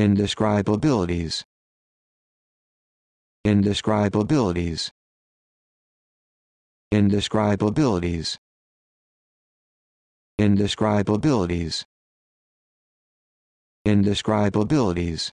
Indescribabilities. Indescribabilities. Indescribabilities. Indescribabilities. Indescribabilities.